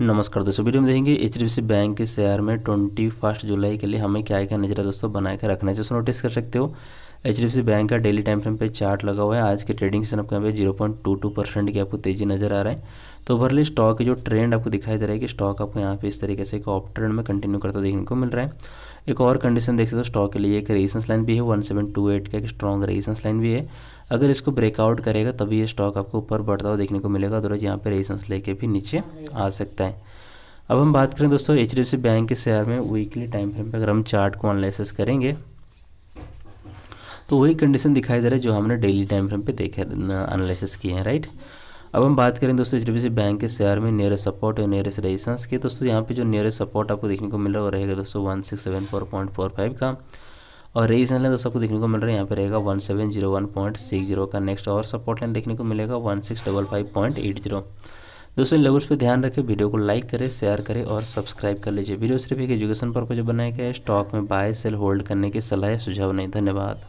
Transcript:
नमस्कार दोस्तों वीडियो में देखेंगे एच बैंक के शेयर में ट्वेंटी फर्स्ट जुलाई के लिए हमें क्या क्या नजर दोस्तों बनाकर रखना है जिसको नोटिस कर सकते हो H D F C bank का डेली टाइम फ्रेम पे चार्ट लगा हुआ है आज के ट्रेडिंग सेशन आपको यहाँ पे zero point two two percent की आपको तेजी नजर आ रहा है तो ओवरली स्टॉक की जो ट्रेंड आपको दिखाई दे रहा है कि स्टॉक आपको यहाँ पे इस तरीके से एक ऑफ ट्रेंड में कंटिन्यू करता देखने को मिल रहा है एक और कंडीशन देख सकते हो स्टॉक के लिए एक रेजिस्टेंस लाइन भी है वन सेवन टू एट का एक स्ट्रॉन्ग रेजिस्टेंस लाइन भी है अगर इसको ब्रेकआउट करेगा तभी ये स्टॉक आपको ऊपर बढ़ता हुआ देखने को मिलेगा अदरवाइज यहाँ पर रेजिस्टेंस लेके भी नीचे आ सकता है अब हम बात करें दोस्तों एच बैंक के शेयर में वीकली टाइम फ्रेम पर अगर हम चार्ट को एनालिसिस करेंगे तो वही कंडीशन दिखाई दे रहा है जो हमने डेली टाइम फ्रेम पे देखे एनालिसिस किए हैं राइट अब हम बात करें दोस्तों एच डी बैंक के शेयर में नियरेस्ट सपोर्ट और नियरेस्ट रेजिस्टेंस के दोस्तों यहाँ पे जो नियरेस्ट सपोर्ट आपको देखने को मिल रहा है वो रहेगा दोस्तों one six seven four point four five का और रेजिस्टेंस लाइन दोस्तों आपको देखने को मिल रहा है यहाँ पे रहेगा one seven zero one point six zero का नेक्स्ट और सपोर्ट लाइन देखने को मिलेगा one six double five point eight zero दोस्तों लेवल्स पर ध्यान रखें वीडियो को लाइक करें शेयर करें और सब्सक्राइब कर लीजिए वीडियो सिर्फ एक एजुकेशन पर्पज बनाया गया है स्टॉक में बाय सेल होल्ड करने की सलाह सुझाव नहीं धन्यवाद